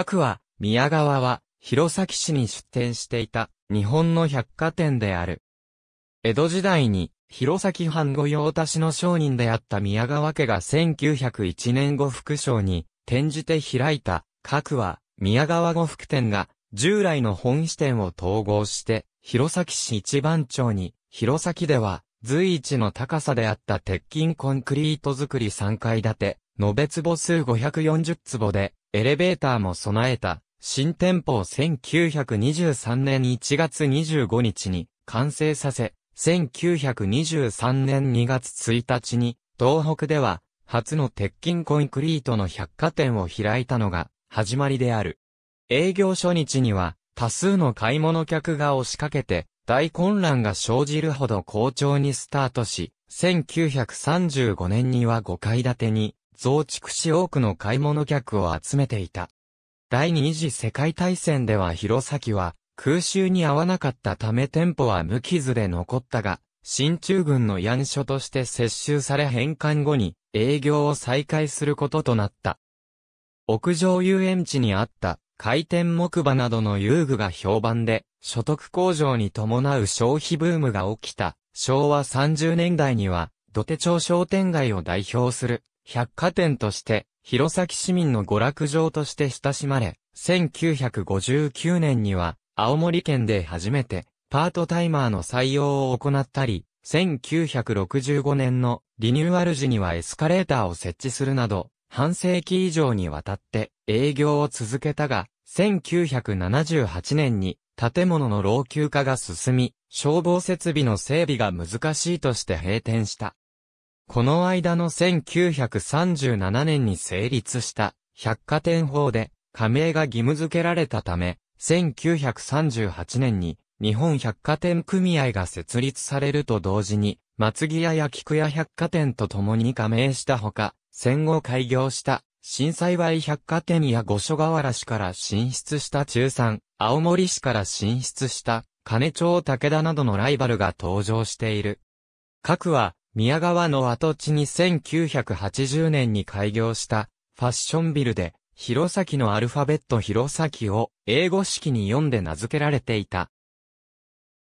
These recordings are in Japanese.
各は、宮川は、弘前市に出店していた、日本の百貨店である。江戸時代に、弘前藩御用達の商人であった宮川家が1901年後副商に転じて開いた、各は、宮川呉服店が、従来の本支店を統合して、弘前市一番町に、弘前では、随一の高さであった鉄筋コンクリート造り3階建て、延べ坪数540坪で、エレベーターも備えた、新店舗を1923年1月25日に完成させ、1923年2月1日に、東北では、初の鉄筋コンクリートの百貨店を開いたのが、始まりである。営業初日には、多数の買い物客が押しかけて、大混乱が生じるほど好調にスタートし、1935年には5階建てに増築し多くの買い物客を集めていた。第二次世界大戦では弘前は空襲に合わなかったため店舗は無傷で残ったが、新中軍のヤン書として接収され返還後に営業を再開することとなった。屋上遊園地にあった回転木馬などの遊具が評判で、所得向上に伴う消費ブームが起きた。昭和30年代には、土手町商店街を代表する百貨店として、弘前市民の娯楽場として親しまれ、1959年には、青森県で初めて、パートタイマーの採用を行ったり、1965年のリニューアル時にはエスカレーターを設置するなど、半世紀以上にわたって営業を続けたが、1978年に建物の老朽化が進み、消防設備の整備が難しいとして閉店した。この間の1937年に成立した百貨店法で加盟が義務付けられたため、1938年に日本百貨店組合が設立されると同時に、松木屋や菊屋百貨店と共に加盟したほか、戦後開業した新幸い百貨店や五所川原市から進出した中山、青森市から進出した金町武田などのライバルが登場している。各は宮川の跡地に1980年に開業したファッションビルで、弘前のアルファベット弘前を英語式に読んで名付けられていた。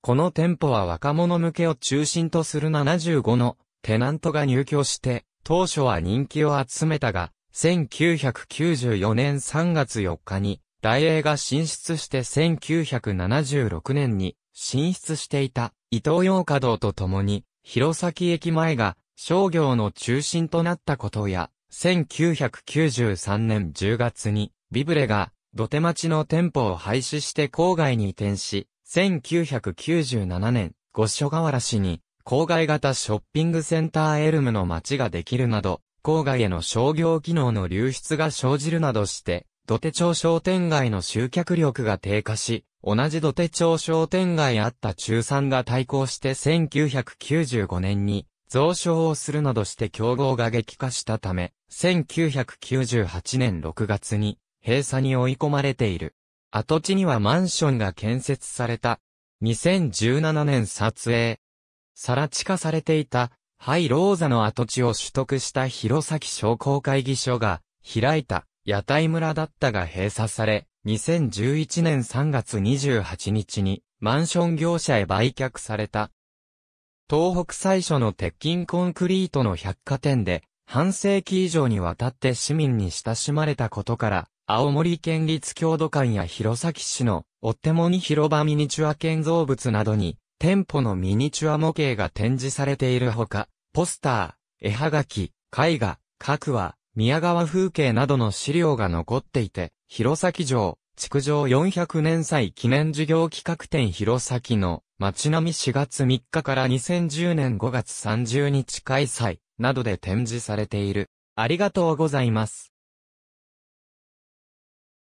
この店舗は若者向けを中心とする75のテナントが入居して、当初は人気を集めたが、1994年3月4日に、大英が進出して1976年に進出していた伊東洋華堂と共に弘前駅前が商業の中心となったことや、1993年10月に、ビブレが土手町の店舗を廃止して郊外に移転し、1997年、五所川原市に、郊外型ショッピングセンターエルムの街ができるなど、郊外への商業機能の流出が生じるなどして、土手町商店街の集客力が低下し、同じ土手町商店街あった中産が対抗して1995年に増床をするなどして競合が激化したため、1998年6月に閉鎖に追い込まれている。跡地にはマンションが建設された。2017年撮影。さら地化されていた、ハイローザの跡地を取得した弘前商工会議所が開いた屋台村だったが閉鎖され、2011年3月28日にマンション業者へ売却された。東北最初の鉄筋コンクリートの百貨店で、半世紀以上にわたって市民に親しまれたことから、青森県立郷土館や弘前市の、お手もに広場ミニチュア建造物などに、店舗のミニチュア模型が展示されているほか、ポスター、絵はがき、絵画、各話、宮川風景などの資料が残っていて、弘前城、築城400年祭記念事業企画展弘前の街並み4月3日から2010年5月30日開催などで展示されている。ありがとうございます。